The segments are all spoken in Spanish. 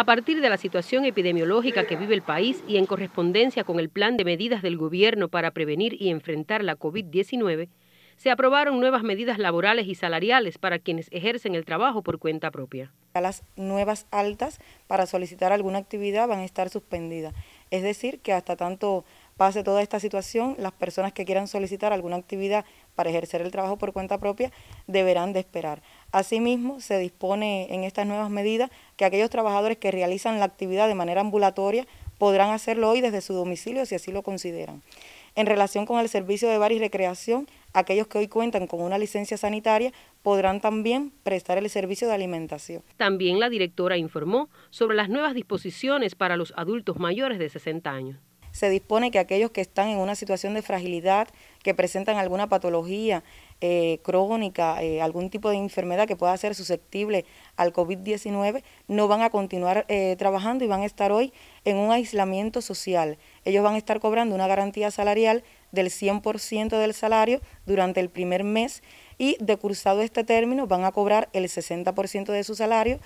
A partir de la situación epidemiológica que vive el país y en correspondencia con el plan de medidas del gobierno para prevenir y enfrentar la COVID-19, se aprobaron nuevas medidas laborales y salariales para quienes ejercen el trabajo por cuenta propia. Las nuevas altas para solicitar alguna actividad van a estar suspendidas. Es decir, que hasta tanto pase toda esta situación, las personas que quieran solicitar alguna actividad para ejercer el trabajo por cuenta propia deberán de esperar. Asimismo, se dispone en estas nuevas medidas que aquellos trabajadores que realizan la actividad de manera ambulatoria podrán hacerlo hoy desde su domicilio si así lo consideran. En relación con el servicio de bar y recreación, aquellos que hoy cuentan con una licencia sanitaria podrán también prestar el servicio de alimentación. También la directora informó sobre las nuevas disposiciones para los adultos mayores de 60 años. Se dispone que aquellos que están en una situación de fragilidad, que presentan alguna patología, eh, crónica, eh, algún tipo de enfermedad que pueda ser susceptible al COVID-19, no van a continuar eh, trabajando y van a estar hoy en un aislamiento social. Ellos van a estar cobrando una garantía salarial del 100% del salario durante el primer mes y de cursado este término van a cobrar el 60% de su salario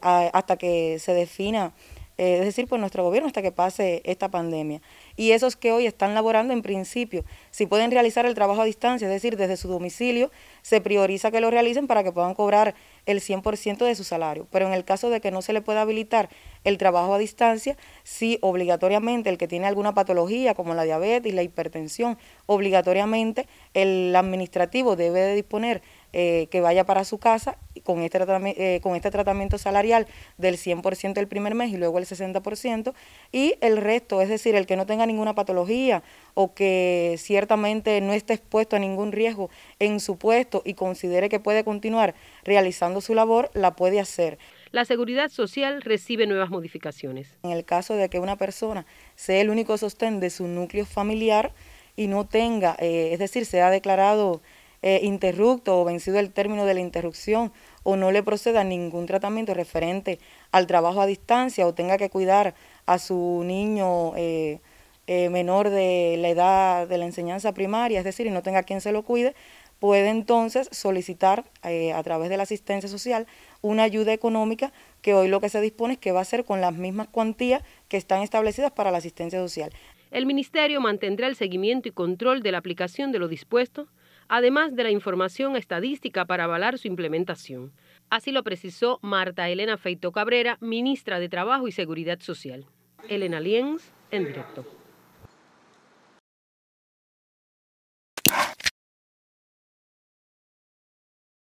hasta que se defina eh, es decir, por nuestro gobierno hasta que pase esta pandemia. Y esos que hoy están laborando, en principio, si pueden realizar el trabajo a distancia, es decir, desde su domicilio, se prioriza que lo realicen para que puedan cobrar el 100% de su salario, pero en el caso de que no se le pueda habilitar el trabajo a distancia, sí obligatoriamente el que tiene alguna patología como la diabetes, la hipertensión, obligatoriamente el administrativo debe de disponer eh, que vaya para su casa con este, eh, con este tratamiento salarial del 100% el primer mes y luego el 60%, y el resto, es decir, el que no tenga ninguna patología o que ciertamente no esté expuesto a ningún riesgo en su puesto y considere que puede continuar realizando su labor, la puede hacer. La seguridad social recibe nuevas modificaciones. En el caso de que una persona sea el único sostén de su núcleo familiar y no tenga, eh, es decir, sea declarado eh, interrupto o vencido el término de la interrupción o no le proceda ningún tratamiento referente al trabajo a distancia o tenga que cuidar a su niño. Eh, eh, menor de la edad de la enseñanza primaria, es decir, y no tenga quien se lo cuide, puede entonces solicitar eh, a través de la asistencia social una ayuda económica que hoy lo que se dispone es que va a ser con las mismas cuantías que están establecidas para la asistencia social. El Ministerio mantendrá el seguimiento y control de la aplicación de lo dispuesto, además de la información estadística para avalar su implementación. Así lo precisó Marta Elena Feito Cabrera, ministra de Trabajo y Seguridad Social. Elena Lienz, en directo.